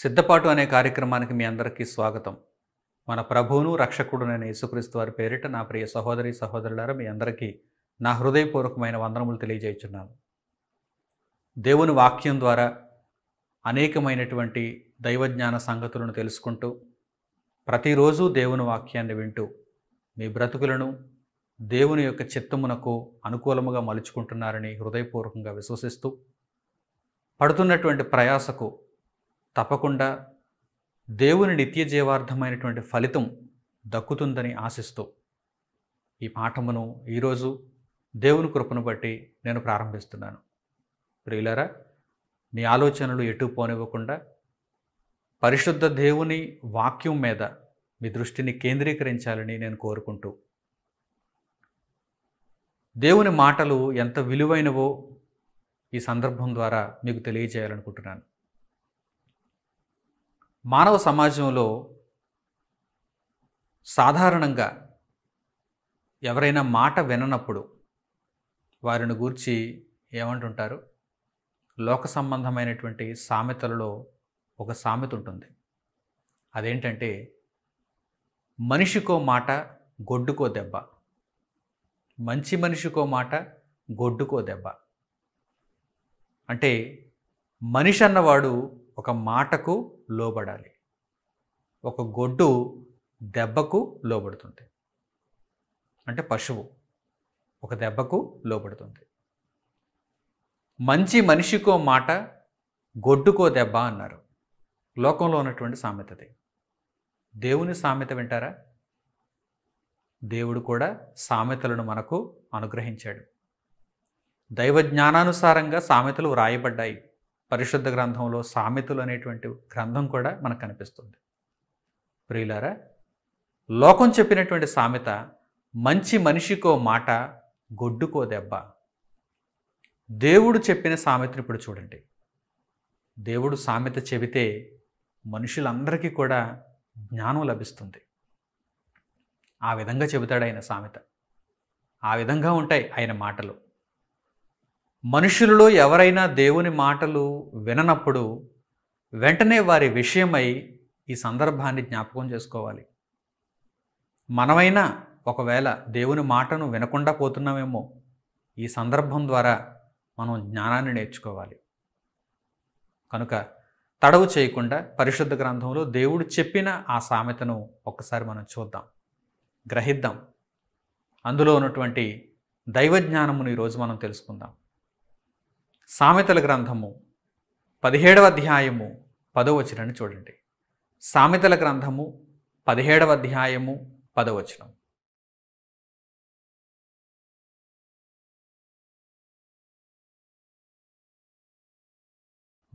సిద్ధపాటు అనే కార్యక్రమానికి మీ అందరికీ స్వాగతం మన ప్రభువును రక్షకుడునైన యేసుక్రీస్తు వారి పేరిట నా ప్రియ సహోదరి సహోదరులారా మీ అందరికీ నా హృదయపూర్వకమైన వందనములు తెలియజేస్తున్నాను దేవుని వాక్యం ద్వారా అనేకమైనటువంటి దైవజ్ఞాన సంగతులను తెలుసుకుంటూ ప్రతిరోజు దేవుని వాక్యాన్ని వింటూ మీ బ్రతుకులను దేవుని యొక్క చిత్తమునకు అనుకూలముగా మలుచుకుంటున్నారని హృదయపూర్వకంగా విశ్వసిస్తూ పడుతున్నటువంటి ప్రయాసకు తప్పకుండా దేవుని నిత్య జీవార్థమైనటువంటి ఫలితం దక్కుతుందని ఆశిస్తూ ఈ పాఠమును ఈరోజు దేవుని కృపను బట్టి నేను ప్రారంభిస్తున్నాను ప్రియులరా నీ ఆలోచనలు ఎటు పోనివ్వకుండా పరిశుద్ధ దేవుని వాక్యం మీద మీ దృష్టిని కేంద్రీకరించాలని నేను కోరుకుంటూ దేవుని మాటలు ఎంత విలువైనవో ఈ సందర్భం ద్వారా మీకు తెలియజేయాలనుకుంటున్నాను మానవ సమాజంలో సాధారణంగా ఎవరైనా మాట విననప్పుడు వారిని గూర్చి ఏమంటుంటారు లోక సంబంధమైనటువంటి సామెతలలో ఒక సామెత ఉంటుంది అదేంటంటే మనిషికో మాట గొడ్డుకో దెబ్బ మంచి మనిషికో మాట గొడ్డుకో దెబ్బ అంటే మనిషి అన్నవాడు ఒక మాటకు లోబడాలి ఒక గొడ్డు దెబ్బకు లోబడుతుంది అంటే పశువు ఒక దెబ్బకు లోబడుతుంది మంచి మనిషికో మాట గొడ్డుకో దెబ్బ అన్నారు లోకంలో ఉన్నటువంటి సామెతది దేవుని సామెత వింటారా దేవుడు కూడా సామెతలను మనకు అనుగ్రహించాడు దైవ జ్ఞానానుసారంగా సామెతలు వ్రాయబడ్డాయి పరిశుద్ధ గ్రంథంలో సామెతలు అనేటువంటి గ్రంథం కూడా మనకు కనిపిస్తుంది ప్రియులారా లోకం చెప్పినటువంటి సామెత మంచి మనిషికో మాట గొడ్డుకో దెబ్బ దేవుడు చెప్పిన సామెతను ఇప్పుడు చూడండి దేవుడు సామెత చెబితే మనుషులందరికీ కూడా జ్ఞానం లభిస్తుంది ఆ విధంగా చెబుతాడు ఆయన సామెత ఆ విధంగా ఉంటాయి ఆయన మాటలు మనుషులలో ఎవరైనా దేవుని మాటలు విననప్పుడు వెంటనే వారి విషయమై ఈ సందర్భాన్ని జ్ఞాపకం చేసుకోవాలి మనమైనా ఒకవేళ దేవుని మాటను వినకుండా పోతున్నామేమో ఈ సందర్భం ద్వారా మనం జ్ఞానాన్ని నేర్చుకోవాలి కనుక తడవు చేయకుండా పరిశుద్ధ గ్రంథంలో దేవుడు చెప్పిన ఆ సామెతను ఒక్కసారి మనం చూద్దాం గ్రహిద్దాం అందులో ఉన్నటువంటి దైవజ్ఞానమును ఈరోజు మనం తెలుసుకుందాం సామెతల గ్రంథము పదిహేడవ అధ్యాయము పదవచనాన్ని చూడండి సామెతల గ్రంథము పదిహేడవ అధ్యాయము పదవచనం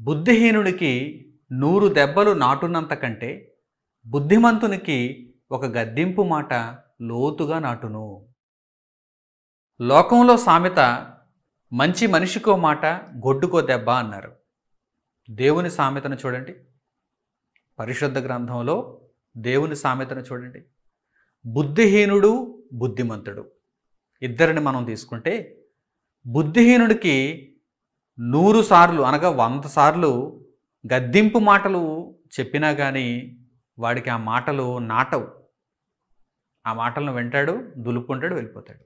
బుద్ధిహీనుడికి నూరు దెబ్బలు నాటున్నంత కంటే బుద్ధిమంతునికి ఒక గద్దింపు మాట లోతుగా నాటును లోకంలో సామెత మంచి మనిషికో మాట గొడ్డుకో దెబ్బ అన్నారు దేవుని సామెతను చూడండి పరిశుద్ధ గ్రంథంలో దేవుని సామెతను చూడండి బుద్ధిహీనుడు బుద్ధిమంతుడు ఇద్దరిని మనం తీసుకుంటే బుద్ధిహీనుడికి నూరు సార్లు అనగా వంద సార్లు గద్దింపు మాటలు చెప్పినా కానీ వాడికి ఆ మాటలు నాటవు ఆ మాటలను వింటాడు దులుపుకుంటాడు వెళ్ళిపోతాడు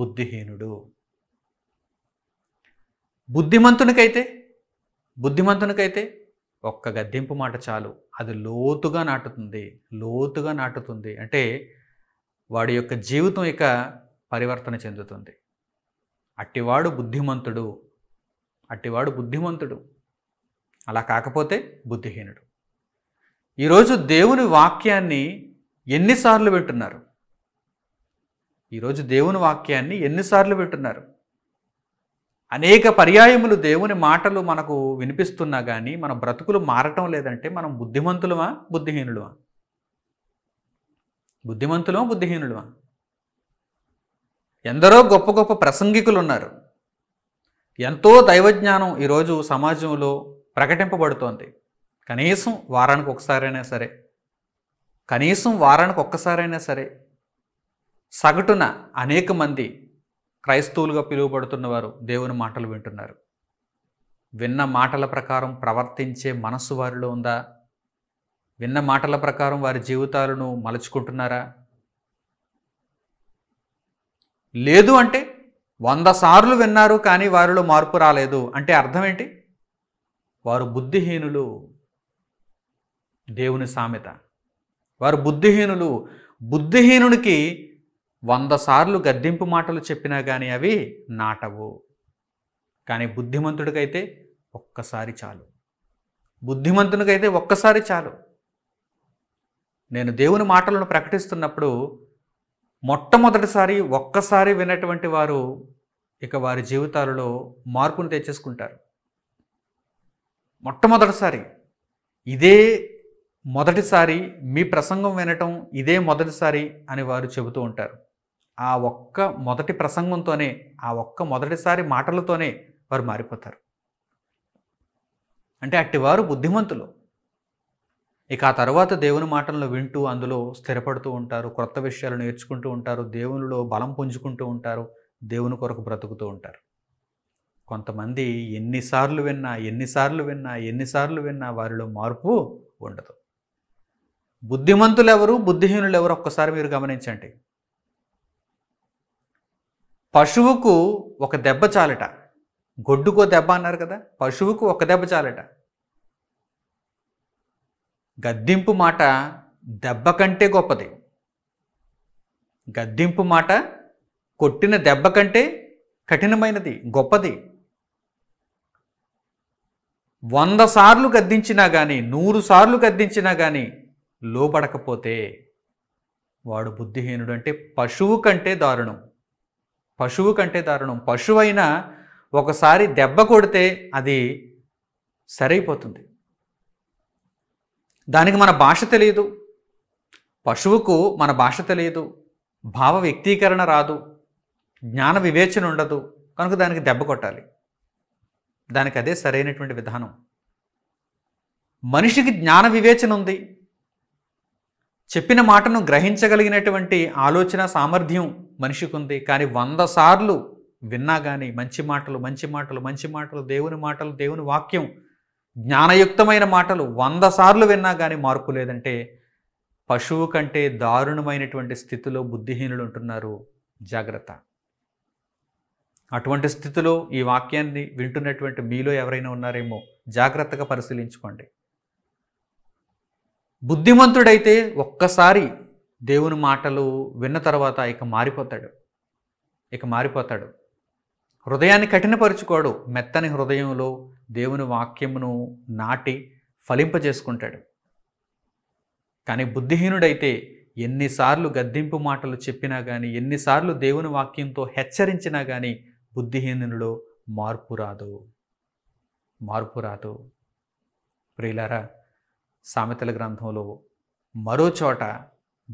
బుద్ధిహీనుడు బుద్ధిమంతునికైతే బుద్ధిమంతునికైతే ఒక్క గద్దెంపు మాట చాలు అది లోతుగా నాటుతుంది లోతుగా నాటుతుంది అంటే వాడి యొక్క జీవితం ఇక పరివర్తన చెందుతుంది అట్టివాడు బుద్ధిమంతుడు అట్టివాడు బుద్ధిమంతుడు అలా కాకపోతే బుద్ధిహీనుడు ఈరోజు దేవుని వాక్యాన్ని ఎన్నిసార్లు వింటున్నారు ఈరోజు దేవుని వాక్యాన్ని ఎన్నిసార్లు వింటున్నారు అనేక పర్యాయములు దేవుని మాటలు మనకు వినిపిస్తున్నా కానీ మన బ్రతుకులు మారటం లేదంటే మనం బుద్ధిమంతులమా బుద్ధిహీనుడువా బుద్ధిమంతులమా బుద్ధిహీనుడువా ఎందరో గొప్ప గొప్ప ప్రసంగికులు ఉన్నారు ఎంతో దైవజ్ఞానం ఈరోజు సమాజంలో ప్రకటింపబడుతోంది కనీసం వారానికి ఒకసారైనా సరే కనీసం వారానికి ఒక్కసారైనా సరే సగటున అనేక మంది క్రైస్తవులుగా పిలువబడుతున్న వారు దేవుని మాటలు వింటున్నారు విన్న మాటల ప్రకారం ప్రవర్తించే మనస్సు వారిలో ఉందా విన్న మాటల ప్రకారం వారి జీవితాలను మలుచుకుంటున్నారా లేదు అంటే వంద సార్లు విన్నారు కానీ వారిలో మార్పు రాలేదు అంటే అర్థం ఏంటి వారు బుద్ధిహీనులు దేవుని సామెత వారు బుద్ధిహీనులు బుద్ధిహీనునికి వంద సార్లు గద్దింపు మాటలు చెప్పినా కానీ అవి నాటవు కానీ బుద్ధిమంతుడికైతే ఒక్కసారి చాలు బుద్ధిమంతునికైతే ఒక్కసారి చాలు నేను దేవుని మాటలను ప్రకటిస్తున్నప్పుడు మొట్టమొదటిసారి ఒక్కసారి వినటువంటి వారు ఇక వారి జీవితాలలో మార్పును తెచ్చేసుకుంటారు మొట్టమొదటిసారి ఇదే మొదటిసారి మీ ప్రసంగం వినటం ఇదే మొదటిసారి అని వారు చెబుతూ ఉంటారు ఆ ఒక్క మొదటి ప్రసంగంతోనే ఆ ఒక్క మొదటిసారి మాటలతోనే వారు మారిపోతారు అంటే అట్టివారు బుద్ధిమంతులు ఇక ఆ తర్వాత దేవుని మాటలను వింటూ అందులో స్థిరపడుతూ ఉంటారు క్రొత్త విషయాలు నేర్చుకుంటూ ఉంటారు దేవునిలో బలం పుంజుకుంటూ ఉంటారు దేవుని కొరకు బ్రతుకుతూ ఉంటారు కొంతమంది ఎన్నిసార్లు విన్నా ఎన్నిసార్లు విన్నా ఎన్నిసార్లు విన్నా వారిలో మార్పు ఉండదు బుద్ధిమంతులు ఎవరు బుద్ధిహీనులు ఎవరు ఒక్కసారి మీరు గమనించండి పశువుకు ఒక దెబ్బ చాలట గొడ్డుకో దెబ్బ అన్నారు కదా పశువుకు ఒక దెబ్బ చాలట గద్దింపు మాట దెబ్బ కంటే గొప్పది గద్దింపు మాట కొట్టిన దెబ్బ కంటే కఠినమైనది గొప్పది వంద సార్లు గద్దించినా కానీ నూరు సార్లు గద్దించినా కానీ లోబడకపోతే వాడు బుద్ధిహీనుడు అంటే పశువు కంటే దారుణం పశువు కంటే దారుణం పశువైనా ఒకసారి దెబ్బ కొడితే అది సరైపోతుంది దానికి మన భాష తెలియదు పశువుకు మన భాష తెలియదు భావ వ్యక్తీకరణ రాదు జ్ఞాన వివేచన ఉండదు కనుక దానికి దెబ్బ కొట్టాలి దానికి అదే సరైనటువంటి విధానం మనిషికి జ్ఞాన వివేచన ఉంది చెప్పిన మాటను గ్రహించగలిగినటువంటి ఆలోచన సామర్థ్యం మనిషికి ఉంది కానీ వంద సార్లు విన్నా కానీ మంచి మాటలు మంచి మాటలు మంచి మాటలు దేవుని మాటలు దేవుని వాక్యం జ్ఞానయుక్తమైన మాటలు వంద సార్లు విన్నా కానీ మార్పు లేదంటే పశువు కంటే దారుణమైనటువంటి స్థితిలో బుద్ధిహీనులు ఉంటున్నారు జాగ్రత్త అటువంటి స్థితిలో ఈ వాక్యాన్ని వింటున్నటువంటి మీలో ఎవరైనా ఉన్నారేమో జాగ్రత్తగా పరిశీలించుకోండి బుద్ధిమంతుడైతే ఒక్కసారి దేవుని మాటలు విన్న తర్వాత ఇక మారిపోతాడు ఇక మారిపోతాడు హృదయాన్ని కఠినపరుచుకోడు మెత్తని హృదయంలో దేవుని వాక్యమును నాటి ఫలింపజేసుకుంటాడు కానీ బుద్ధిహీనుడైతే ఎన్నిసార్లు గద్దెంపు మాటలు చెప్పినా కానీ ఎన్నిసార్లు దేవుని వాక్యంతో హెచ్చరించినా కానీ బుద్ధిహీనులో మార్పు రాదు మార్పు రాదు ప్రియులారా సామెతల గ్రంథంలో మరో చోట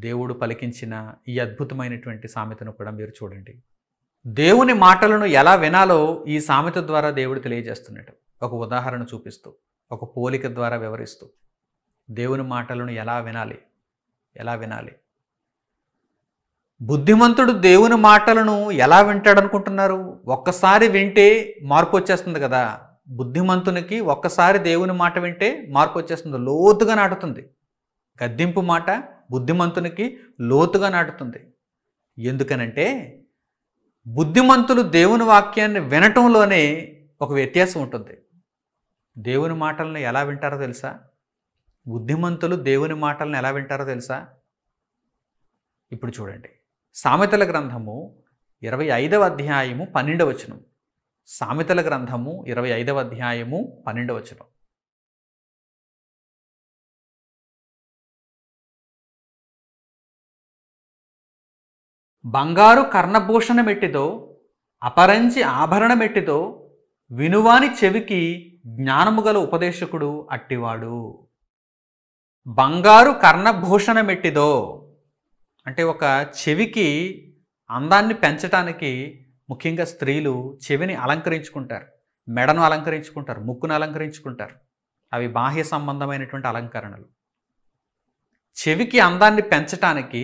దేవుడు పలికించిన ఈ అద్భుతమైనటువంటి సామెతను కూడా మీరు చూడండి దేవుని మాటలను ఎలా వినాలో ఈ సామెత ద్వారా దేవుడు తెలియజేస్తున్నట్టు ఒక ఉదాహరణ చూపిస్తూ ఒక పోలిక ద్వారా వివరిస్తూ దేవుని మాటలను ఎలా వినాలి ఎలా వినాలి బుద్ధిమంతుడు దేవుని మాటలను ఎలా వింటాడు అనుకుంటున్నారు ఒక్కసారి వింటే మార్పు వచ్చేస్తుంది కదా బుద్ధిమంతునికి ఒక్కసారి దేవుని మాట వింటే మార్పు వచ్చేస్తుంది లోతుగా నాటుతుంది గద్దింపు మాట బుద్ధిమంతునికి లోతుగా నాటుతుంది ఎందుకనంటే బుద్ధిమంతులు దేవుని వాక్యాన్ని వినటంలోనే ఒక వ్యత్యాసం ఉంటుంది దేవుని మాటలను ఎలా వింటారో తెలుసా బుద్ధిమంతులు దేవుని మాటలను ఎలా వింటారో తెలుసా ఇప్పుడు చూడండి సామెతల గ్రంథము ఇరవై ఐదవ అధ్యాయము పన్నెండవచనం సామెతల గ్రంథము ఇరవై ఐదవ అధ్యాయము పన్నెండవచనం బంగారు కర్ణభూషణ మెట్టితో అపరంచి మెట్టితో వినువాని చెవికి జ్ఞానము గల ఉపదేశకుడు అట్టివాడు బంగారు కర్ణభూషణ మెట్టిదో అంటే ఒక చెవికి అందాన్ని పెంచటానికి ముఖ్యంగా స్త్రీలు చెవిని అలంకరించుకుంటారు మెడను అలంకరించుకుంటారు ముక్కును అలంకరించుకుంటారు అవి బాహ్య సంబంధమైనటువంటి అలంకరణలు చెవికి అందాన్ని పెంచటానికి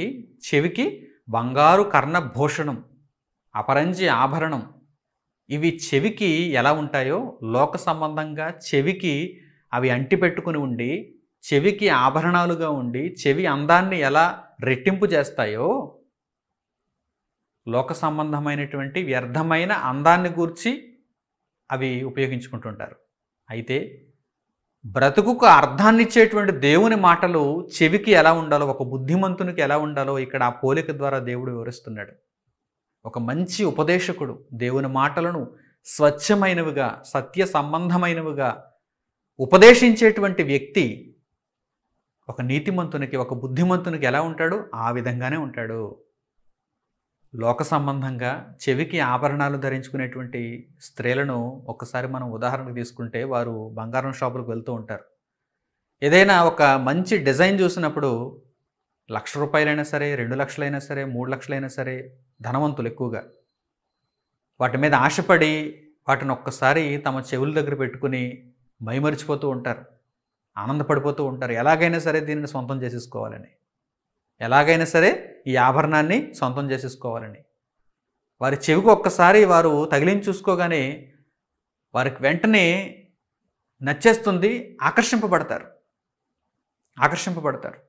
చెవికి బంగారు కర్ణభూషణం అపరంజి ఆభరణం ఇవి చెవికి ఎలా ఉంటాయో లోక సంబంధంగా చెవికి అవి అంటిపెట్టుకుని ఉండి చెవికి ఆభరణాలుగా ఉండి చెవి అందాన్ని ఎలా రెట్టింపు చేస్తాయో లోక సంబంధమైనటువంటి వ్యర్థమైన అందాన్ని గూర్చి అవి ఉపయోగించుకుంటుంటారు అయితే బ్రతుకుకు అర్థాన్నిచ్చేటువంటి దేవుని మాటలు చెవికి ఎలా ఉండాలో ఒక బుద్ధిమంతునికి ఎలా ఉండాలో ఇక్కడ ఆ పోలిక ద్వారా దేవుడు వివరిస్తున్నాడు ఒక మంచి ఉపదేశకుడు దేవుని మాటలను స్వచ్ఛమైనవిగా సత్య సంబంధమైనవిగా ఉపదేశించేటువంటి వ్యక్తి ఒక నీతిమంతునికి ఒక బుద్ధిమంతునికి ఎలా ఉంటాడు ఆ విధంగానే ఉంటాడు లోక సంబంధంగా చెవికి ఆభరణాలు ధరించుకునేటువంటి స్త్రీలను ఒక్కసారి మనం ఉదాహరణకు తీసుకుంటే వారు బంగారం షాపులకు వెళ్తూ ఉంటారు ఏదైనా ఒక మంచి డిజైన్ చూసినప్పుడు లక్ష రూపాయలైనా సరే రెండు లక్షలైనా సరే మూడు లక్షలైనా సరే ధనవంతులు ఎక్కువగా వాటి మీద ఆశపడి వాటిని ఒక్కసారి తమ చెవుల దగ్గర పెట్టుకుని మైమరిచిపోతూ ఉంటారు ఆనందపడిపోతూ ఉంటారు ఎలాగైనా సరే దీనిని సొంతం చేసేసుకోవాలని ఎలాగైనా సరే ఈ ఆభరణాన్ని సొంతం చేసేసుకోవాలని వారి చెవికి ఒక్కసారి వారు తగిలించి చూసుకోగానే వారికి వెంటనే నచ్చేస్తుంది ఆకర్షింపబడతారు ఆకర్షింపబడతారు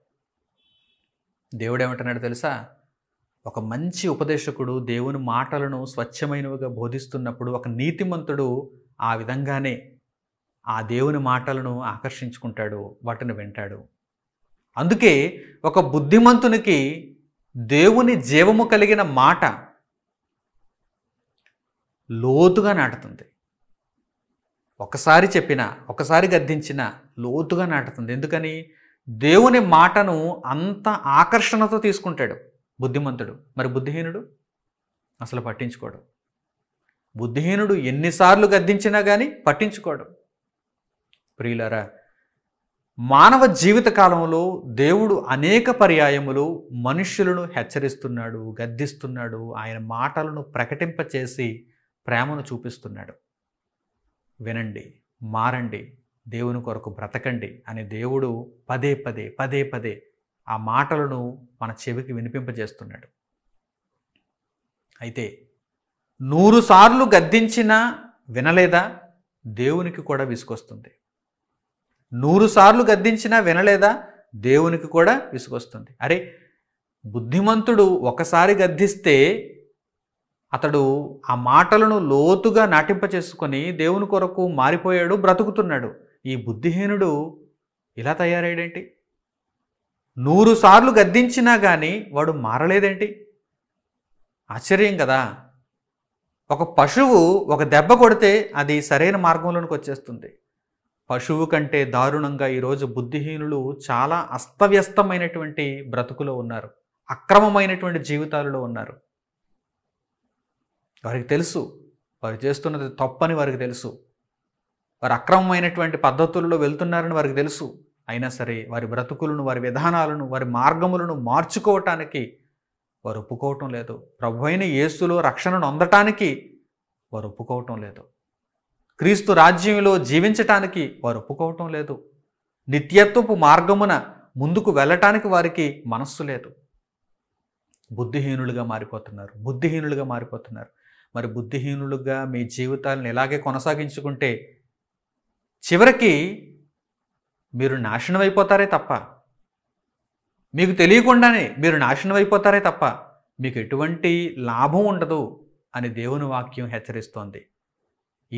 దేవుడు ఏమంటున్నాడు తెలుసా ఒక మంచి ఉపదేశకుడు దేవుని మాటలను స్వచ్ఛమైనవిగా బోధిస్తున్నప్పుడు ఒక నీతిమంతుడు ఆ విధంగానే ఆ దేవుని మాటలను ఆకర్షించుకుంటాడు వాటిని వింటాడు అందుకే ఒక బుద్ధిమంతునికి దేవుని జీవము కలిగిన మాట లోతుగా నాటుతుంది ఒకసారి చెప్పిన ఒకసారి గద్దించిన లోతుగా నాటుతుంది ఎందుకని దేవుని మాటను అంత ఆకర్షణతో తీసుకుంటాడు బుద్ధిమంతుడు మరి బుద్ధిహీనుడు అసలు పట్టించుకోడు బుద్ధిహీనుడు ఎన్నిసార్లు గద్దించినా కానీ పట్టించుకోడు ప్రియులరా మానవ జీవితకాలంలో దేవుడు అనేక పర్యాయములు మనుష్యులను హెచ్చరిస్తున్నాడు గద్దిస్తున్నాడు ఆయన మాటలను ప్రకటింపచేసి ప్రేమను చూపిస్తున్నాడు వినండి మారండి దేవుని కొరకు బ్రతకండి అని దేవుడు పదే పదే పదే పదే ఆ మాటలను మన చెవికి వినిపింపజేస్తున్నాడు అయితే నూరుసార్లు గద్దించినా వినలేదా దేవునికి కూడా విసుకొస్తుంది నూరు సార్లు గద్దించినా వినలేదా దేవునికి కూడా విసుగొస్తుంది అరే బుద్ధిమంతుడు ఒకసారి గద్దిస్తే అతడు ఆ మాటలను లోతుగా నాటింపచేసుకొని దేవుని కొరకు మారిపోయాడు బ్రతుకుతున్నాడు ఈ బుద్ధిహీనుడు ఇలా తయారయ్యాడేంటి నూరు సార్లు గద్దించినా కానీ వాడు మారలేదేంటి ఆశ్చర్యం కదా ఒక పశువు ఒక దెబ్బ కొడితే అది సరైన మార్గంలోనికి వచ్చేస్తుంది పశువు కంటే దారుణంగా ఈరోజు బుద్ధిహీనులు చాలా అస్తవ్యస్తమైనటువంటి బ్రతుకులో ఉన్నారు అక్రమమైనటువంటి జీవితాలలో ఉన్నారు వారికి తెలుసు వారు చేస్తున్నది తప్పని వారికి తెలుసు వారు అక్రమమైనటువంటి పద్ధతుల్లో వెళ్తున్నారని వారికి తెలుసు అయినా సరే వారి బ్రతుకులను వారి విధానాలను వారి మార్గములను మార్చుకోవటానికి వారు ఒప్పుకోవటం లేదు ప్రభు అయిన యేసులో రక్షణను అందటానికి వారు ఒప్పుకోవటం లేదు క్రీస్తు రాజ్యంలో జీవించటానికి వారు ఒప్పుకోవటం లేదు నిత్యత్వపు మార్గమున ముందుకు వెళ్ళటానికి వారికి మనస్సు లేదు బుద్ధిహీనులుగా మారిపోతున్నారు బుద్ధిహీనులుగా మారిపోతున్నారు మరి బుద్ధిహీనులుగా మీ జీవితాలను ఇలాగే కొనసాగించుకుంటే చివరికి మీరు నాశనం అయిపోతారే తప్ప మీకు తెలియకుండానే మీరు నాశనం అయిపోతారే తప్ప మీకు ఎటువంటి లాభం ఉండదు అని దేవుని వాక్యం హెచ్చరిస్తోంది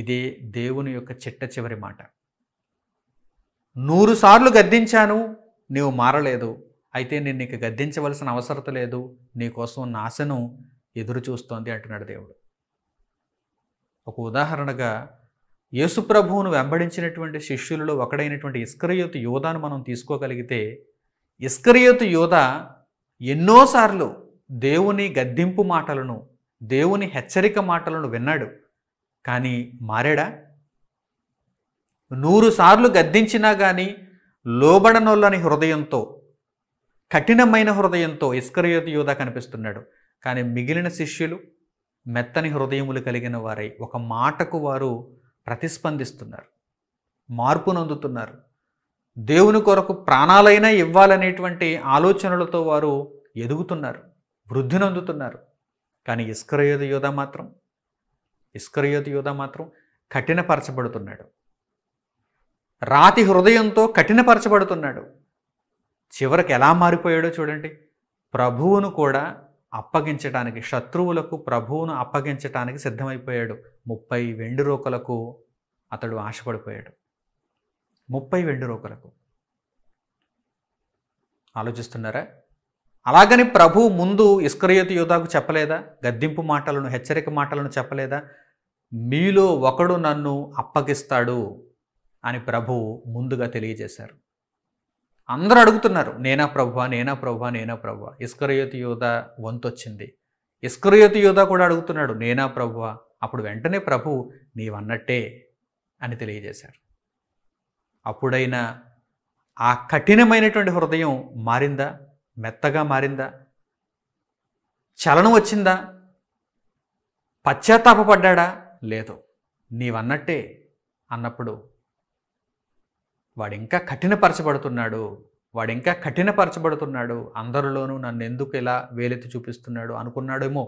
ఇదే దేవుని యొక్క చిట్ట చివరి మాట నూరు సార్లు గద్దించాను నీవు మారలేదు అయితే నేను నీకు గద్దించవలసిన అవసరత లేదు నీకోసం నాశనం ఎదురు చూస్తోంది అంటున్నాడు దేవుడు ఒక ఉదాహరణగా యేసుప్రభువును వెంబడించినటువంటి శిష్యులలో ఒకడైనటువంటి ఇస్కరయోతు యోధాను మనం తీసుకోగలిగితే ఇస్కరయోతు యోధ ఎన్నోసార్లు దేవుని గద్దింపు మాటలను దేవుని హెచ్చరిక మాటలను విన్నాడు కానీ మారాడా నూరు సార్లు గద్దించినా కానీ లోబడనోళ్ళని హృదయంతో కఠినమైన హృదయంతో ఇస్కరయోధ యోధ కనిపిస్తున్నాడు కానీ మిగిలిన శిష్యులు మెత్తని హృదయములు కలిగిన వారై ఒక మాటకు వారు ప్రతిస్పందిస్తున్నారు మార్పు దేవుని కొరకు ప్రాణాలైనా ఇవ్వాలనేటువంటి ఆలోచనలతో వారు ఎదుగుతున్నారు వృద్ధి నొందుతున్నారు కానీ ఇస్కరయోధ యోధ మాత్రం ఇస్కరియోతి యోధ మాత్రం కఠినపరచబడుతున్నాడు రాతి హృదయంతో కఠినపరచబడుతున్నాడు చివరికి ఎలా మారిపోయాడో చూడండి ప్రభువును కూడా అప్పగించటానికి శత్రువులకు ప్రభువును అప్పగించటానికి సిద్ధమైపోయాడు ముప్పై వెండి రోకలకు అతడు ఆశపడిపోయాడు ముప్పై వెండి రోకలకు ఆలోచిస్తున్నారా అలాగని ప్రభు ముందు ఇస్కరియతు యోధాకు చెప్పలేదా గద్దింపు మాటలను హెచ్చరిక మాటలను చెప్పలేదా మీలో ఒకడు నన్ను అప్పగిస్తాడు అని ప్రభువు ముందుగా తెలియజేశారు అందరూ అడుగుతున్నారు నేనా ప్రభువ నేనా ప్రభు నేనా ప్రభా ఇస్కరయోతి యోధ వంతొచ్చింది ఇస్కరయోతి యోధ కూడా అడుగుతున్నాడు నేనా ప్రభువ అప్పుడు వెంటనే ప్రభు నీవన్నట్టే అని తెలియజేశారు అప్పుడైనా ఆ కఠినమైనటువంటి హృదయం మారిందా మెత్తగా మారిందా చలనం వచ్చిందా పశ్చాత్తాపడ్డా లేదు నీవన్నట్టే అన్నప్పుడు వాడు ఇంకా కఠినపరచబడుతున్నాడు వాడు ఇంకా కఠినపరచబడుతున్నాడు అందరిలోనూ నన్ను ఎందుకు ఇలా వేలెత్తి చూపిస్తున్నాడు అనుకున్నాడేమో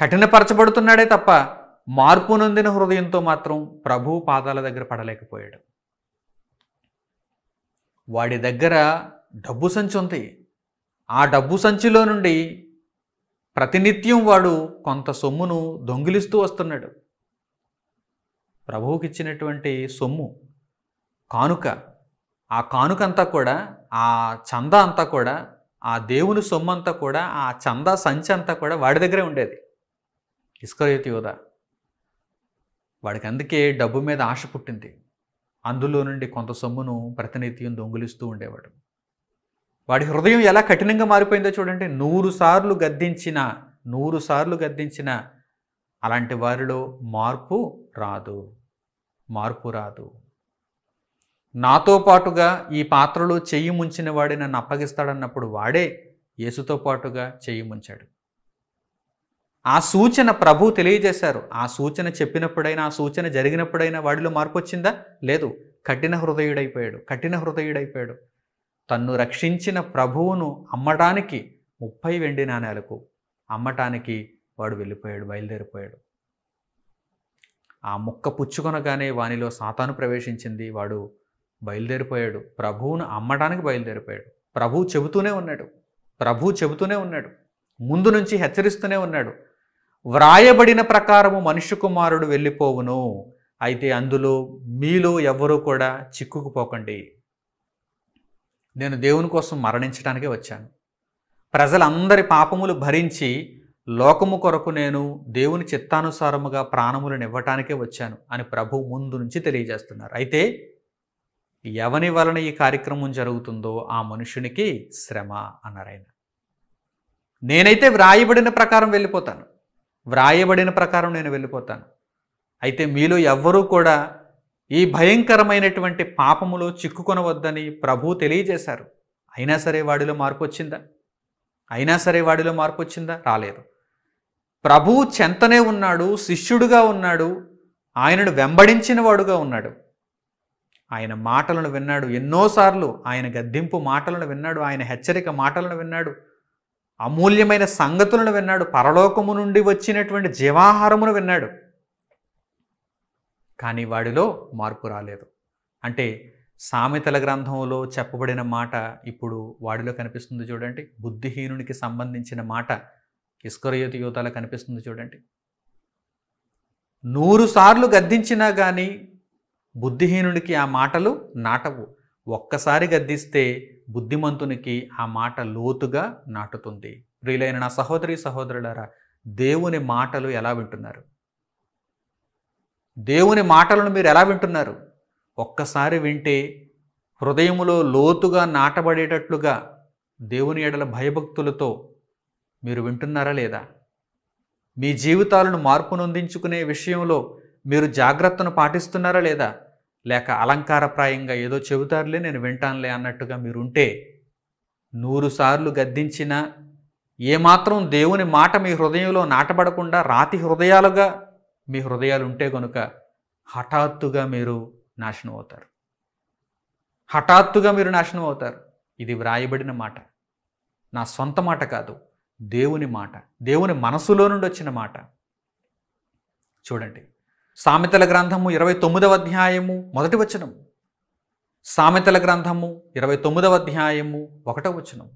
కఠినపరచబడుతున్నాడే తప్ప మార్పు నొందిన హృదయంతో మాత్రం ప్రభు పాదాల దగ్గర పడలేకపోయాడు వాడి దగ్గర డబ్బు సంచి ఉంది ఆ డబ్బు సంచిలో నుండి ప్రతినిత్యం వాడు కొంత సొమ్మును దొంగిలిస్తూ వస్తున్నాడు ప్రభువుకి ఇచ్చినటువంటి సొమ్ము కానుక ఆ కానుక అంతా కూడా ఆ చంద అంతా కూడా ఆ దేవుని సొమ్ము అంతా కూడా ఆ చంద సంచి అంతా కూడా వాడి దగ్గరే ఉండేది ఇస్కరయోతి యోధ వాడికి అందుకే డబ్బు మీద ఆశ పుట్టింది అందులో నుండి కొంత సొమ్మును ప్రతినిత్యం దొంగిలిస్తూ ఉండేవాడు వాడి హృదయం ఎలా కఠినంగా మారిపోయిందో చూడండి నూరు సార్లు గద్దించిన నూరు సార్లు గద్దించిన అలాంటి వారిలో మార్పు రాదు మార్పు రాదు నాతో పాటుగా ఈ పాత్రలో చెయ్యి ముంచిన వాడే నన్ను అప్పగిస్తాడన్నప్పుడు వాడే యేసుతో పాటుగా చెయ్యి ముంచాడు ఆ సూచన ప్రభు తెలియజేశారు ఆ సూచన చెప్పినప్పుడైనా ఆ సూచన జరిగినప్పుడైనా వాడిలో మార్పు వచ్చిందా లేదు కఠిన హృదయుడైపోయాడు కఠిన హృదయుడైపోయాడు తన్ను రక్షించిన ప్రభువును అమ్మటానికి ముప్పై వెండి నాణ్యాలకు అమ్మటానికి వాడు వెళ్ళిపోయాడు బయలుదేరిపోయాడు ఆ ముక్క పుచ్చుకొనగానే వానిలో సాతాను ప్రవేశించింది వాడు బయలుదేరిపోయాడు ప్రభువును అమ్మడానికి బయలుదేరిపోయాడు ప్రభు చెబుతూనే ఉన్నాడు ప్రభు చెబుతూనే ఉన్నాడు ముందు నుంచి హెచ్చరిస్తూనే ఉన్నాడు వ్రాయబడిన ప్రకారము మనుష్య కుమారుడు వెళ్ళిపోవును అయితే అందులో మీలో ఎవరూ కూడా చిక్కుకుపోకండి నేను దేవుని కోసం మరణించడానికే వచ్చాను ప్రజలందరి పాపములు భరించి లోకము కొరకు నేను దేవుని చిత్తానుసారముగా ప్రాణములను ఇవ్వటానికే వచ్చాను అని ప్రభు ముందు నుంచి తెలియజేస్తున్నారు అయితే ఎవని వలన ఈ కార్యక్రమం జరుగుతుందో ఆ మనుషునికి శ్రమ అన్నారాయన నేనైతే వ్రాయబడిన ప్రకారం వెళ్ళిపోతాను వ్రాయబడిన ప్రకారం నేను వెళ్ళిపోతాను అయితే మీలో ఎవ్వరూ కూడా ఈ భయంకరమైనటువంటి పాపములో చిక్కుకొనవద్దని ప్రభు తెలియజేశారు అయినా సరే వాడిలో మార్పు వచ్చిందా అయినా సరే వాడిలో మార్పు వచ్చిందా రాలేదు ప్రభువు చెంతనే ఉన్నాడు శిష్యుడుగా ఉన్నాడు ఆయనను వెంబడించిన వాడుగా ఉన్నాడు ఆయన మాటలను విన్నాడు ఎన్నోసార్లు ఆయన గద్దింపు మాటలను విన్నాడు ఆయన హెచ్చరిక మాటలను విన్నాడు అమూల్యమైన సంగతులను విన్నాడు పరలోకము నుండి వచ్చినటువంటి జీవాహారమును విన్నాడు కానీ వాడిలో మార్పు రాలేదు అంటే సామెతల గ్రంథంలో చెప్పబడిన మాట ఇప్పుడు వాడిలో కనిపిస్తుంది చూడండి బుద్ధిహీనునికి సంబంధించిన మాట ఇస్కరయోతి యోతాల కనిపిస్తుంది చూడండి నూరు సార్లు గద్దించినా కానీ బుద్ధిహీనుడికి ఆ మాటలు నాటవు ఒక్కసారి గద్దిస్తే బుద్ధిమంతునికి ఆ మాట లోతుగా నాటుతుంది ప్రియులైన నా సహోదరి సహోదరులారా దేవుని మాటలు ఎలా వింటున్నారు దేవుని మాటలను మీరు ఎలా వింటున్నారు ఒక్కసారి వింటే హృదయములో లోతుగా నాటబడేటట్లుగా దేవుని ఎడల భయభక్తులతో మీరు వింటున్నారా లేదా మీ జీవితాలను మార్పు నొందించుకునే విషయంలో మీరు జాగ్రత్తను పాటిస్తున్నారా లేదా లేక అలంకారప్రాయంగా ఏదో చెబుతారులే నేను వింటానులే అన్నట్టుగా మీరుంటే నూరుసార్లు గద్దించినా ఏమాత్రం దేవుని మాట మీ హృదయంలో నాటబడకుండా రాతి హృదయాలుగా మీ హృదయాలు ఉంటే కనుక హఠాత్తుగా మీరు నాశనం అవుతారు హఠాత్తుగా మీరు నాశనం అవుతారు ఇది వ్రాయబడిన మాట నా సొంత మాట కాదు దేవుని మాట దేవుని మనసులో నుండి వచ్చిన మాట చూడండి సామెతల గ్రంథము ఇరవై తొమ్మిదవ అధ్యాయము మొదటి వచనం సామెతల గ్రంథము ఇరవై తొమ్మిదవ అధ్యాయము ఒకటవ వచనం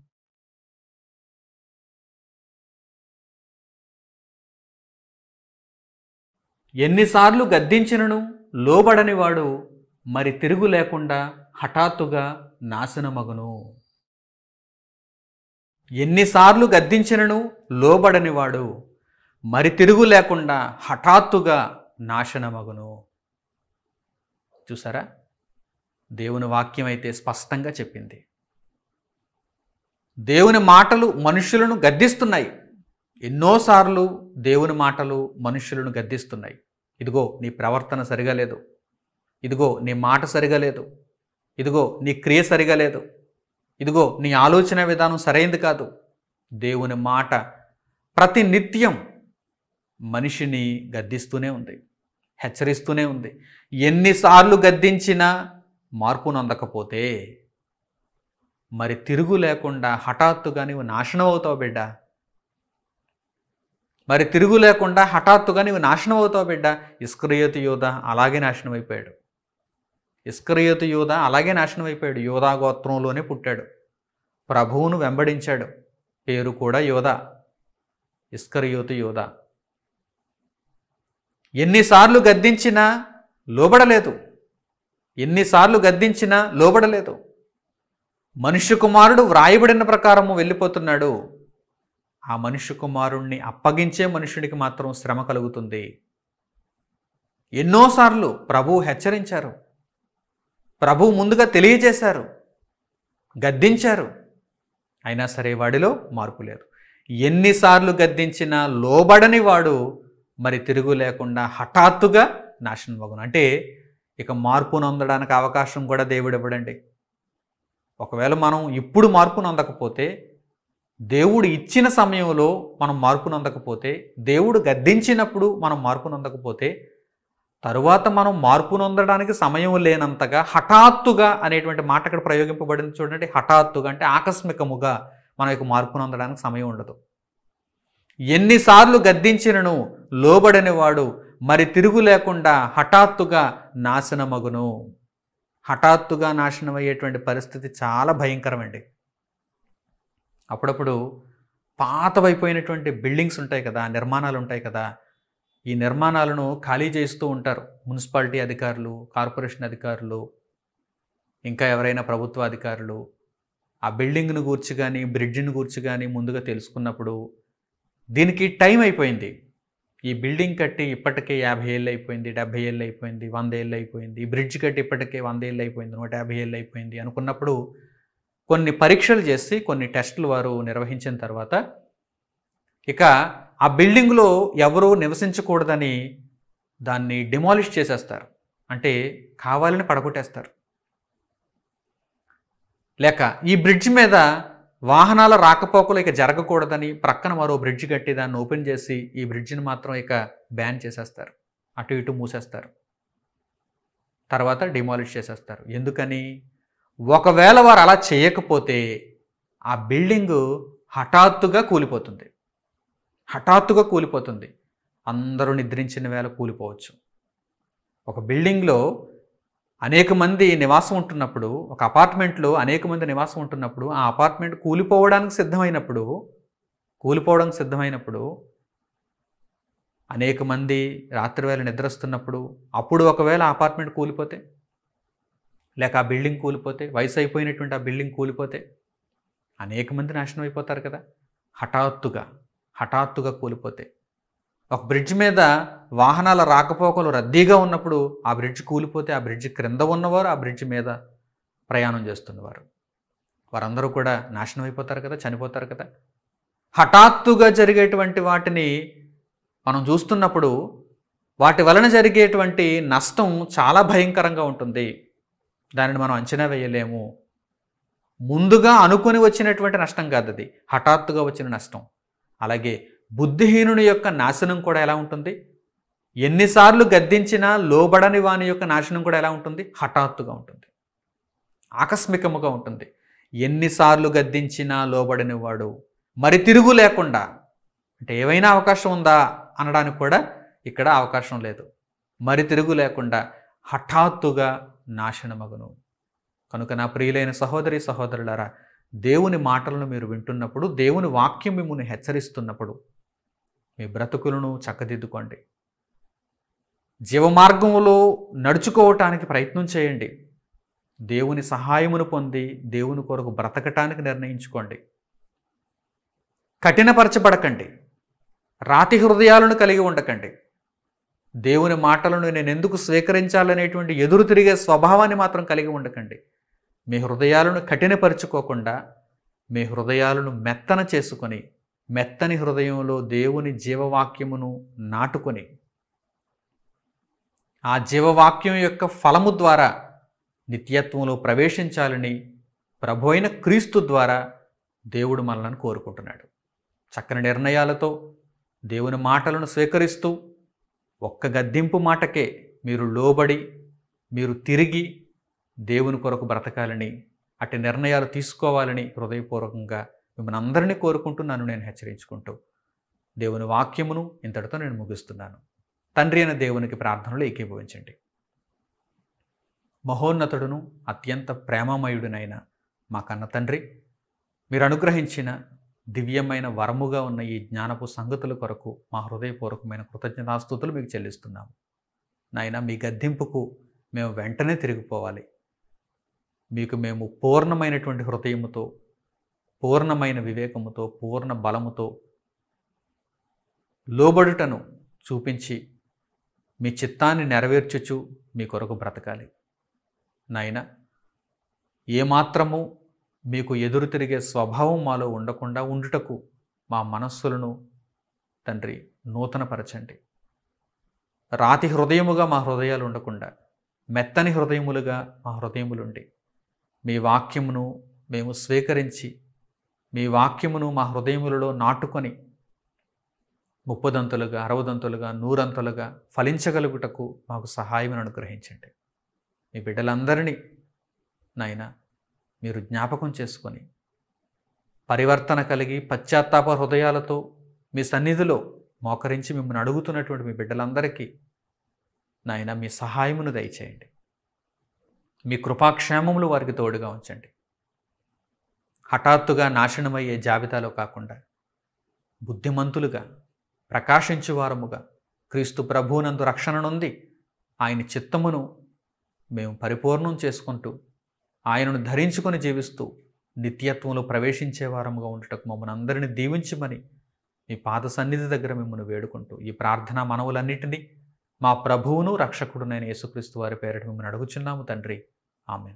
ఎన్నిసార్లు గద్దించినను లోబడనివాడు మరి తిరుగు లేకుండా హఠాత్తుగా నాశనమగును ఎన్నిసార్లు గద్దించినను లోబడనివాడు మరి తిరుగు లేకుండా హఠాత్తుగా నాశనమగును చూసారా దేవుని వాక్యం అయితే స్పష్టంగా చెప్పింది దేవుని మాటలు మనుషులను గద్దిస్తున్నాయి ఎన్నోసార్లు దేవుని మాటలు మనుషులను గద్దిస్తున్నాయి ఇదిగో నీ ప్రవర్తన సరిగా లేదు ఇదిగో నీ మాట సరిగా లేదు ఇదిగో నీ క్రియ సరిగా లేదు ఇదిగో నీ ఆలోచన విధానం సరైనది కాదు దేవుని మాట ప్రతి నిత్యం మనిషిని గద్దిస్తూనే ఉంది హెచ్చరిస్తూనే ఉంది ఎన్నిసార్లు గద్దించినా మార్పును అందకపోతే మరి తిరుగు లేకుండా హఠాత్తుగా నీవు నాశనం అవుతావు బిడ్డ మరి తిరుగు లేకుండా హఠాత్తుగా నీవు నాశనం అవుతావు బిడ్డ ఇస్క్రయోతి యోధ అలాగే నాశనం అయిపోయాడు ఇస్కరియత యూధ అలాగే నాశనం అయిపోయాడు యోధా గోత్రంలోనే పుట్టాడు ప్రభువును వెంబడించాడు పేరు కూడా యోధ ఇస్కరియోతు యూధ ఎన్నిసార్లు గద్దించినా లోబడలేదు ఎన్నిసార్లు గద్దించినా లోబడలేదు మనుష్య కుమారుడు వ్రాయబడిన ప్రకారము వెళ్ళిపోతున్నాడు ఆ మనుష్య కుమారుణ్ణి అప్పగించే మనుషుడికి మాత్రం శ్రమ కలుగుతుంది ఎన్నోసార్లు ప్రభు హెచ్చరించారు ప్రభువు ముందుగా తెలియజేశారు గద్దించారు అయినా సరే వాడిలో మార్పు లేదు ఎన్నిసార్లు గద్దించినా లోబడని వాడు మరి తిరుగు లేకుండా హఠాత్తుగా నాశనం అవ్వను అంటే ఇక మార్పును అందడానికి అవకాశం కూడా దేవుడు ఇవ్వడండి ఒకవేళ మనం ఇప్పుడు మార్పును అందకపోతే దేవుడు ఇచ్చిన సమయంలో మనం మార్పును అందకపోతే దేవుడు గద్దించినప్పుడు మనం మార్పును అందకపోతే తరువాత మనం మార్పునొందడానికి సమయం లేనంతగా హఠాత్తుగా అనేటువంటి మాట అక్కడ ప్రయోగింపబడింది చూడండి హఠాత్తుగా అంటే ఆకస్మికముగా మన యొక్క మార్పునొందడానికి సమయం ఉండదు ఎన్నిసార్లు గద్దించినను లోబడనివాడు మరి తిరుగు లేకుండా హఠాత్తుగా నాశనమగును హఠాత్తుగా నాశనం అయ్యేటువంటి పరిస్థితి చాలా భయంకరమండి అప్పుడప్పుడు పాతవైపోయినటువంటి బిల్డింగ్స్ ఉంటాయి కదా నిర్మాణాలు ఉంటాయి కదా ఈ నిర్మాణాలను ఖాళీ చేస్తూ ఉంటారు మున్సిపాలిటీ అధికారులు కార్పొరేషన్ అధికారులు ఇంకా ఎవరైనా ప్రభుత్వ అధికారులు ఆ బిల్డింగ్ను గూర్చి కానీ బ్రిడ్జిని గూర్చి కానీ ముందుగా తెలుసుకున్నప్పుడు దీనికి టైం అయిపోయింది ఈ బిల్డింగ్ కట్టి ఇప్పటికే యాభై ఏళ్ళు అయిపోయింది డెబ్బై ఏళ్ళు అయిపోయింది వంద ఏళ్ళు అయిపోయింది ఈ బ్రిడ్జ్ కట్టి ఇప్పటికే వంద ఏళ్ళు అయిపోయింది నూట యాభై ఏళ్ళు అయిపోయింది అనుకున్నప్పుడు కొన్ని పరీక్షలు చేసి కొన్ని టెస్టులు వారు నిర్వహించిన తర్వాత ఇక ఆ బిల్డింగ్లో ఎవరూ నివసించకూడదని దాన్ని డిమాలిష్ చేసేస్తారు అంటే కావాలని పడగొట్టేస్తారు లేక ఈ బ్రిడ్జ్ మీద వాహనాల రాకపోకలు ఇక జరగకూడదని ప్రక్కన మరో బ్రిడ్జ్ కట్టి దాన్ని ఓపెన్ చేసి ఈ బ్రిడ్జిని మాత్రం ఇక బ్యాన్ చేసేస్తారు అటు ఇటు మూసేస్తారు తర్వాత డిమాలిష్ చేసేస్తారు ఎందుకని ఒకవేళ వారు అలా చేయకపోతే ఆ బిల్డింగు హఠాత్తుగా కూలిపోతుంది హఠాత్తుగా కూలిపోతుంది అందరూ నిద్రించిన వేళ కూలిపోవచ్చు ఒక బిల్డింగ్లో అనేక మంది నివాసం ఉంటున్నప్పుడు ఒక అపార్ట్మెంట్లో అనేక మంది నివాసం ఉంటున్నప్పుడు ఆ అపార్ట్మెంట్ కూలిపోవడానికి సిద్ధమైనప్పుడు కూలిపోవడానికి సిద్ధమైనప్పుడు అనేక మంది రాత్రివేళ నిద్రస్తున్నప్పుడు అప్పుడు ఒకవేళ అపార్ట్మెంట్ కూలిపోతే లేక ఆ బిల్డింగ్ కూలిపోతే వయసు అయిపోయినటువంటి ఆ బిల్డింగ్ కూలిపోతే అనేక మంది నాశనం అయిపోతారు కదా హఠాత్తుగా హఠాత్తుగా కూలిపోతాయి ఒక బ్రిడ్జ్ మీద వాహనాల రాకపోకలు రద్దీగా ఉన్నప్పుడు ఆ బ్రిడ్జ్ కూలిపోతే ఆ బ్రిడ్జ్ క్రింద ఉన్నవారు ఆ బ్రిడ్జ్ మీద ప్రయాణం చేస్తున్నవారు వారందరూ కూడా నాశనం అయిపోతారు కదా చనిపోతారు కదా హఠాత్తుగా జరిగేటువంటి వాటిని మనం చూస్తున్నప్పుడు వాటి వలన జరిగేటువంటి నష్టం చాలా భయంకరంగా ఉంటుంది దానిని మనం అంచనా వేయలేము ముందుగా అనుకుని వచ్చినటువంటి నష్టం కాదు అది హఠాత్తుగా వచ్చిన నష్టం అలాగే బుద్ధిహీనుని యొక్క నాశనం కూడా ఎలా ఉంటుంది ఎన్నిసార్లు గద్దించినా లోబడని వాని యొక్క నాశనం కూడా ఎలా ఉంటుంది హఠాత్తుగా ఉంటుంది ఆకస్మికముగా ఉంటుంది ఎన్నిసార్లు గద్దించినా లోబడని వాడు మరి తిరుగు లేకుండా అంటే ఏవైనా అవకాశం ఉందా అనడానికి కూడా ఇక్కడ అవకాశం లేదు మరి తిరుగు లేకుండా హఠాత్తుగా నాశనమగును కనుక నా ప్రియులైన సహోదరి సహోదరులారా దేవుని మాటలను మీరు వింటున్నప్పుడు దేవుని వాక్యం మిమ్మల్ని హెచ్చరిస్తున్నప్పుడు మీ బ్రతుకులను చక్కదిద్దుకోండి జీవమార్గంలో నడుచుకోవటానికి ప్రయత్నం చేయండి దేవుని సహాయమును పొంది దేవుని కొరకు బ్రతకటానికి నిర్ణయించుకోండి కఠినపరచబడకండి రాతి హృదయాలను కలిగి ఉండకండి దేవుని మాటలను నేను ఎందుకు స్వీకరించాలనేటువంటి ఎదురు తిరిగే స్వభావాన్ని మాత్రం కలిగి ఉండకండి మీ హృదయాలను కఠినపరుచుకోకుండా మీ హృదయాలను మెత్తన చేసుకొని మెత్తని హృదయంలో దేవుని జీవవాక్యమును నాటుకొని ఆ జీవవాక్యం యొక్క ఫలము ద్వారా నిత్యత్వంలో ప్రవేశించాలని ప్రభు అయిన క్రీస్తు ద్వారా దేవుడు మనల్ని కోరుకుంటున్నాడు చక్కని నిర్ణయాలతో దేవుని మాటలను స్వీకరిస్తూ ఒక్క గద్దింపు మాటకే మీరు లోబడి మీరు తిరిగి దేవుని కొరకు బ్రతకాలని అటు నిర్ణయాలు తీసుకోవాలని హృదయపూర్వకంగా మిమ్మల్ని అందరినీ కోరుకుంటూ నన్ను నేను హెచ్చరించుకుంటూ దేవుని వాక్యమును ఇంతటితో నేను ముగిస్తున్నాను తండ్రి అయిన దేవునికి ప్రార్థనలు ఏకీభవించండి మహోన్నతుడును అత్యంత ప్రేమమయుడునైన మా కన్న తండ్రి మీరు అనుగ్రహించిన దివ్యమైన వరముగా ఉన్న ఈ జ్ఞానపు సంగతుల కొరకు మా హృదయపూర్వకమైన కృతజ్ఞతాస్థుతులు మీకు చెల్లిస్తున్నాము నాయన మీ గద్దింపుకు మేము వెంటనే తిరిగిపోవాలి మీకు మేము పూర్ణమైనటువంటి హృదయముతో పూర్ణమైన వివేకముతో పూర్ణ బలముతో లోబడుటను చూపించి మీ చిత్తాన్ని నెరవేర్చుచు మీ కొరకు బ్రతకాలి నాయన ఏమాత్రము మీకు ఎదురు తిరిగే స్వభావం మాలో ఉండకుండా ఉండుటకు మా మనస్సులను తండ్రి నూతనపరచండి రాతి హృదయముగా మా హృదయాలు ఉండకుండా మెత్తని హృదయములుగా మా హృదయములుండి మీ వాక్యమును మేము స్వీకరించి మీ వాక్యమును మా హృదయములలో నాటుకొని ముప్పదంతులుగా అరవదంతులుగా నూరంతులుగా ఫలించగలుగుటకు మాకు సహాయమును అనుగ్రహించండి మీ బిడ్డలందరినీ నాయన మీరు జ్ఞాపకం చేసుకొని పరివర్తన కలిగి పశ్చాత్తాప హృదయాలతో మీ సన్నిధిలో మోకరించి మిమ్మల్ని అడుగుతున్నటువంటి మీ బిడ్డలందరికీ నాయన మీ సహాయమును దయచేయండి మీ కృపాక్షేమములు వారికి తోడుగా ఉంచండి హఠాత్తుగా నాశనమయ్యే జాబితాలో కాకుండా బుద్ధిమంతులుగా ప్రకాశించువారముగా క్రీస్తు ప్రభువునందు రక్షణనుంది ఆయన చిత్తమును మేము పరిపూర్ణం చేసుకుంటూ ఆయనను ధరించుకొని జీవిస్తూ నిత్యత్వంలో ప్రవేశించేవారముగా ఉండటకు మమ్మల్ని అందరినీ దీవించమని మీ పాద సన్నిధి దగ్గర మిమ్మల్ని వేడుకుంటూ ఈ ప్రార్థనా మనవులన్నింటినీ మా ప్రభువును రక్షకుడు నేను యేసుక్రీస్తు వారి పేరిట మిమ్మల్ని అడుగుచున్నాము తండ్రి ఆమె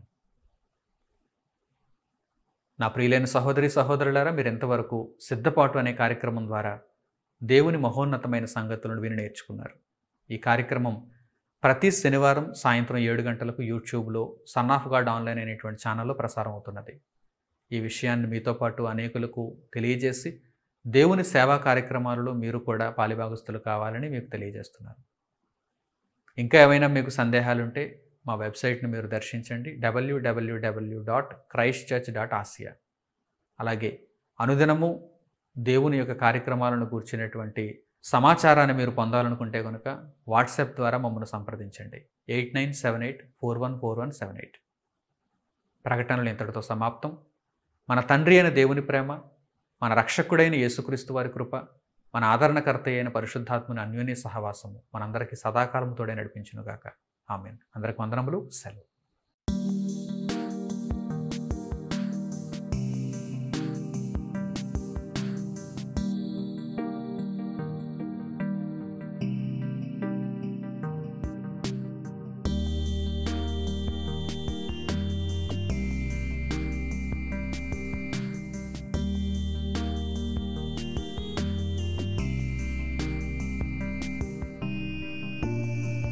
నా ప్రియులైన సహోదరి సహోదరులారా మీరు ఎంతవరకు సిద్ధపాటు అనే కార్యక్రమం ద్వారా దేవుని మహోన్నతమైన సంగతులను విని నేర్చుకున్నారు ఈ కార్యక్రమం ప్రతి శనివారం సాయంత్రం ఏడు గంటలకు యూట్యూబ్లో సన్ ఆఫ్ గాడ్ ఆన్లైన్ అనేటువంటి ఛానల్లో ప్రసారం అవుతున్నది ఈ విషయాన్ని మీతో పాటు అనేకులకు తెలియజేసి దేవుని సేవా కార్యక్రమాలలో మీరు కూడా పాలిభాగస్తులు కావాలని మీకు తెలియజేస్తున్నారు ఇంకా ఏమైనా మీకు సందేహాలుంటే మా వెబ్సైట్ను మీరు దర్శించండి WWW dot Christ church dot Asia అలాగే అనుదినము దేవుని యొక్క కార్యక్రమాలను కూర్చున్నటువంటి సమాచారాన్ని మీరు పొందాలనుకుంటే కనుక వాట్సాప్ ద్వారా మమ్మల్ని సంప్రదించండి eight nine seven eight four one four one seven eight ప్రకటనలు ఇంతటితో సమాప్తం మన తండ్రి అయిన దేవుని ప్రేమ మన రక్షకుడైన యేసుక్రీస్తు వారి కృప మన ఆదరణకర్త అయిన పరిశుద్ధాత్మని అన్యోన్య సహవాసము మనందరికీ సదాకాలం తోడే గాక ఆమెన్ అందరికి వందనములు సెలవు